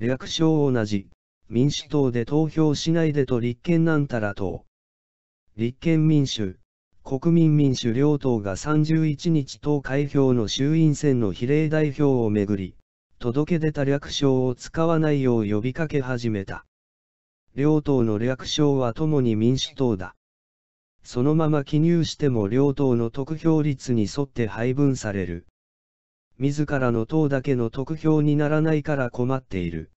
略称同じ、民主党で投票しないでと立憲なんたらと。立憲民主、国民民主両党が31日党開票の衆院選の比例代表をめぐり、届け出た略称を使わないよう呼びかけ始めた。両党の略称は共に民主党だ。そのまま記入しても両党の得票率に沿って配分される。自らの党だけの得票にならないから困っている。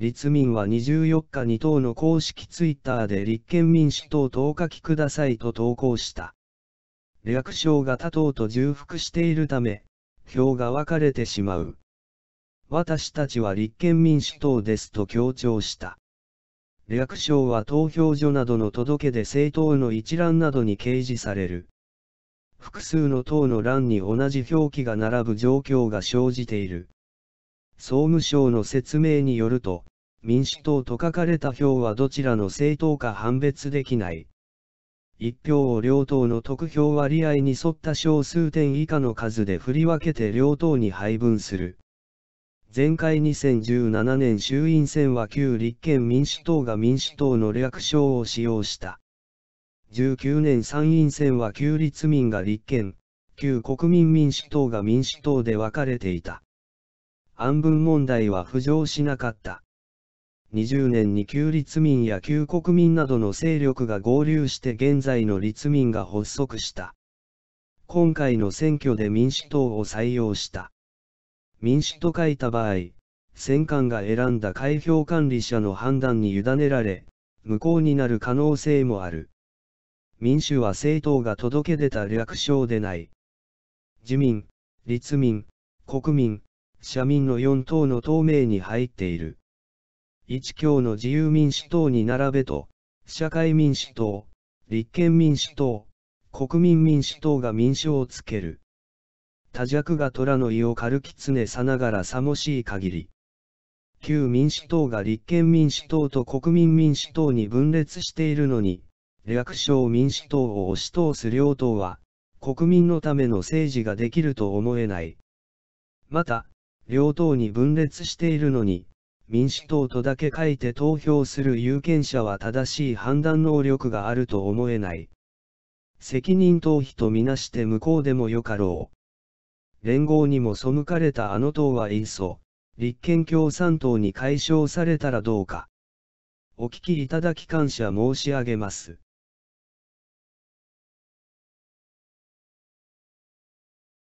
立民は24日に党の公式ツイッターで立憲民主党とお書きくださいと投稿した。略称が他党と重複しているため、票が分かれてしまう。私たちは立憲民主党ですと強調した。略称は投票所などの届けで政党の一覧などに掲示される。複数の党の欄に同じ表記が並ぶ状況が生じている。総務省の説明によると、民主党と書かれた票はどちらの政党か判別できない。一票を両党の得票割合に沿った小数点以下の数で振り分けて両党に配分する。前回2017年衆院選は旧立憲民主党が民主党の略称を使用した。19年参院選は旧立民が立憲、旧国民民主党が民主党で分かれていた。安分問題は浮上しなかった。20年に旧立民や旧国民などの勢力が合流して現在の立民が発足した。今回の選挙で民主党を採用した。民主と書いた場合、選管が選んだ開票管理者の判断に委ねられ、無効になる可能性もある。民主は政党が届け出た略称でない。自民、立民、国民、社民の4党の党名に入っている。一強の自由民主党に並べと、社会民主党、立憲民主党、国民民主党が民主をつける。多弱が虎の胃を軽き常さながらさもしい限り。旧民主党が立憲民主党と国民民主党に分裂しているのに、略称民主党を押し通す両党は、国民のための政治ができると思えない。また、両党に分裂しているのに、民主党とだけ書いて投票する有権者は正しい判断能力があると思えない。責任逃避とみなして向こうでもよかろう。連合にも背かれたあの党はいっそ、立憲共産党に解消されたらどうか。お聞きいただき感謝申し上げます。